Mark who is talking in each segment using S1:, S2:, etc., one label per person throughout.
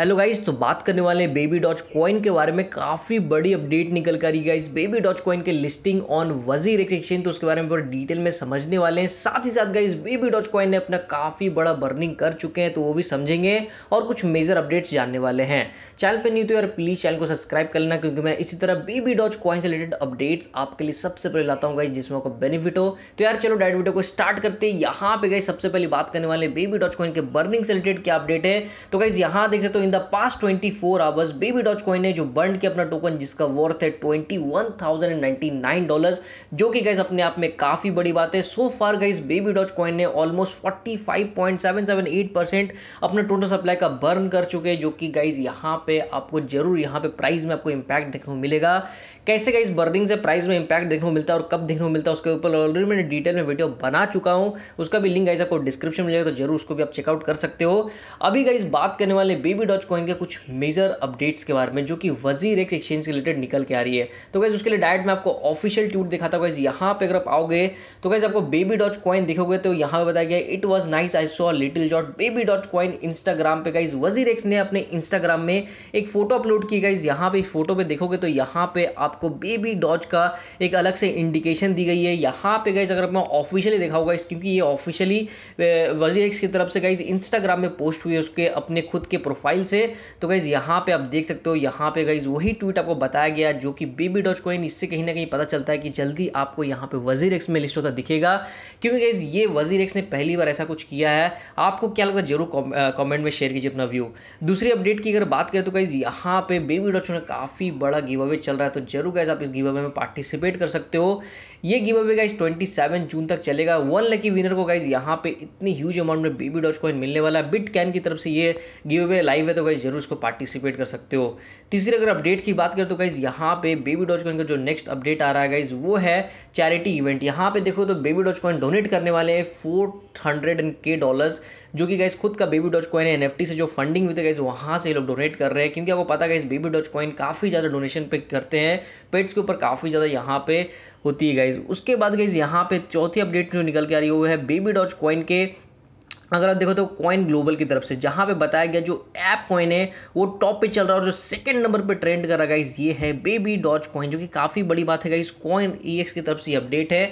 S1: hello guys तो बात करने वाले बेबी डॉच कॉइन के बारे में काफ़ी बड़ी अपडेट निकल कर रही गाइस बेबी डॉच कॉइन के लिस्टिंग ऑन वजीर एक्सचेंज तो उसके बारे में पूरा डिटेल में समझने वाले हैं साथ ही साथ गाइस बेबी डॉच कॉइन ने अपना काफ़ी बड़ा बर्निंग कर चुके हैं तो वो भी समझेंगे और कुछ मेजर अपडेट्स जानने वाले हैं चैनल पर नहीं तो यार प्लीज़ चैनल को सब्सक्राइब कर लेना क्योंकि मैं इसी तरह बेबी डॉच कॉइन से रिलेटेड अपडेट्स आपके लिए सबसे पहले लाता हूँ गाइज जिसमें आपको बेनिफिट हो तो यार चलो डायट वीडियो को स्टार्ट करते हैं यहाँ पे गई सबसे पहले बात करने वाले बेबी डॉच कॉइन के बर्निंग से रिलेटेड क्या अपडेट है तो गाइज यहाँ देख सकते हो in the past twenty four hours Baby Doge Coin ने जो बर्न किया अपना टोकन जिसका वर्थ है twenty one thousand and nine dollar जो कि गाइस अपने आप में काफ़ी बड़ी बात है so far guys Baby Doge Coin ने almost forty five point seven seven eight percent अपने टोटल सप्लाई का बर्न कर चुके हैं जो कि गाइज यहाँ पे आपको जरूर यहाँ पे प्राइस में आपको इम्पैक्ट देखने को मिलेगा कैसे गाइज बर्निंग से प्राइस में इम्पैक्ट देखने को मिलता है और कब देखने को मिलता है उसके ऊपर ऑलरेडी मैंने डिटेल में वीडियो बना चुका हूँ उसका भी लिंक गाइज आपको डिस्क्रिप्शन में मिलेगा तो जरूर उसको भी आप चेकआउट कर सकते हो अभी गाइज बात करने वाले बेबी डॉच कॉइन के कुछ मेजर अपडेट्स के बारे में जो कि वजीर एक एक्सचेंज के रिलेटेड निकल के आ रही है तो कैसे उसके लिए डायरेक्ट मैं आपको ऑफिशियल ट्वीट दिखाता हूँ गैस यहाँ पे अगर आप आओगे तो कैसे आपको बेबी डॉच कॉइन दिखोगे तो यहाँ पे बताया गया it was nice I saw little dot baby dot coin Instagram पे गाइज वजीर एक्स ने अपने इंस्टाग्राम में एक फोटो अपलोड की गाइज यहाँ पे इस फोटो पे देखोगे तो यहाँ पे आपको बेबी डॉच का एक अलग से इंडिकेशन दी गई है यहाँ पे गाइज अगर मैं ऑफिशियली देखा होगा इस क्योंकि ये ऑफिशियली वजीर एक्स की तरफ से गाइज इंस्टाग्राम में पोस्ट हुई है उसके अपने खुद के प्रोफाइल मोबाइल से तो गाइज़ यहाँ पे आप देख सकते हो यहाँ पे गाइज़ वही ट्वीट आपको बताया गया जो कि बेबी डॉट कॉइन इससे कहीं ना कहीं पता चलता है कि जल्दी आपको यहाँ पे वजीर एक्स में लिस्ट होता दिखेगा क्योंकि गाइज़ ये वजीर एक्स ने पहली बार ऐसा कुछ किया है आपको क्या लगता है जरूर कॉमेंट में शेयर कीजिए अपना व्यू दूसरी अपडेट की अगर बात करें तो गाइज़ यहाँ पे बेबी डॉट कॉइन काफ़ी बड़ा गिव अवे चल रहा है तो जरूर गाइज़ आप इस गिव अवे में पार्टिसिपेट कर सकते हो ये गिव अवे गाइज 27 जून तक चलेगा वन लकी विनर को गाइज यहाँ पे इतनी ह्यूज अमाउंट में बेबी डॉच कॉइन मिलने वाला है बिट कैन की तरफ से ये गिव अवे लाइव है तो गाइज जरूर इसको पार्टिसिपेट कर सकते हो तीसरी अगर अपडेट की बात करें तो गाइज यहाँ पे बेबी डॉज कॉइन का जो नेक्स्ट अपडेट आ रहा है गाइज वो है चैरिटी इवेंट यहाँ पे देखो तो बेबी डॉज कॉइन डोनेट करने वाले हैं four hundred and K dollars जो कि गाइज खुद का बेबी डॉज कॉइन है एन से जो फंडिंग हुई थी गाइज वहाँ से लोग डोनेट कर रहे हैं क्योंकि आपको पता गाइज बेबी डॉज कॉइन काफ़ी ज़्यादा डोनेशन पे करते हैं पेट्स के ऊपर काफ़ी ज़्यादा यहाँ पे होती है गाइज उसके बाद गाइज यहाँ पे चौथी अपडेट जो निकल के आ रही है वो है बेबी डॉज कॉइन के अगर आप देखो तो कॉइन ग्लोबल की तरफ से जहाँ पे बताया गया जो ऐप कॉइन है वो टॉप पे चल रहा है और जो सेकंड नंबर पे ट्रेंड कर रहा है गाइस ये है बेबी डॉज कॉइन जो कि काफ़ी बड़ी बात है गाइस कॉइन ईएक्स की तरफ से अपडेट है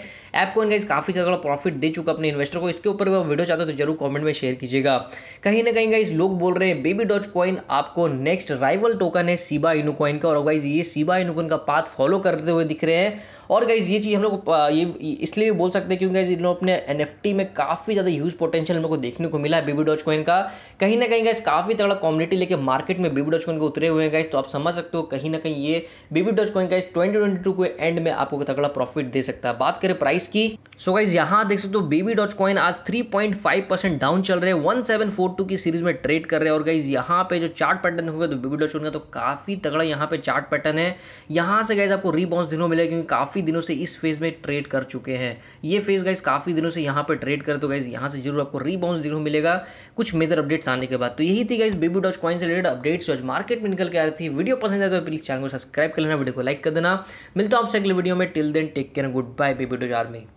S1: ऐप कॉइन गाइस काफ़ी ज़्यादा प्रॉफिट दे चुका अपने इन्वेस्टर को इसके ऊपर वीडियो चाहते हो तो जरूर कॉमेंट में शेयर कीजिएगा कहीं ना कहीं गाइस लोग बोल रहे हैं बेबी डॉज कॉइन आपको नेक्स्ट राइवल टोकन है सीबा इनू कॉइन का और गाइज ये सीबा इनू कॉइन का पाथ फॉलो करते हुए दिख रहे हैं और गाइज ये चीज़ हम लोग ये इसलिए बोल सकते हैं क्योंकि इन लोग अपने एन में काफ़ी ज़्यादा यूज पोटेंशियल हमको को देखने को मिला है बीबी डॉच कॉइन का कहीं ना कहीं गाइज काफ़ी तगड़ा कॉम्युनिटी लेके मार्केट में बीबी डॉच कोइन को उतरे हुए हैं गाइज तो आप समझ सकते हो कहीं ना कहीं ये बीबी डॉच कॉइन का इस ट्वेंटी के एंड में आपको तगड़ा प्रॉफिट दे सकता है बात करें प्राइस की सो गाइज यहाँ देख सकते हो बीबी डॉच कॉइन आज three point five percent down चल रहे हैं वन सेवन फोर टू की सीरीज में ट्रेड कर रहे हैं और गाइज यहाँ पे जो चार्ट पैटर्न होगा तो बीबी डॉच कोइन का तो काफ़ी तगड़ा यहाँ पे चार्ट पैटर्न है यहाँ से गाइज आपको रीबाउंस दिनों मिलेगा क्योंकि काफ़ी काफ़ी दिनों से इस फेज़ में ट्रेड कर चुके हैं ये फेज़ गाइज काफ़ी दिनों से यहाँ पर ट्रेड कर तो गाइज यहाँ से जरूर आपको रीबाउंस जरूर मिलेगा कुछ मेजर अपडेट्स आने के बाद तो यही थी गाइज बेबी डॉच कॉइन से रिलेटेड अपडेट्स जो आज मार्केट में निकल के आ रही थी वीडियो पसंद आए तो प्लीज़ चैनल को सब्सक्राइब कर लेना वीडियो को लाइक कर देना मिलता हूँ आपसे अगले वीडियो में till then take care good bye Baby Doge army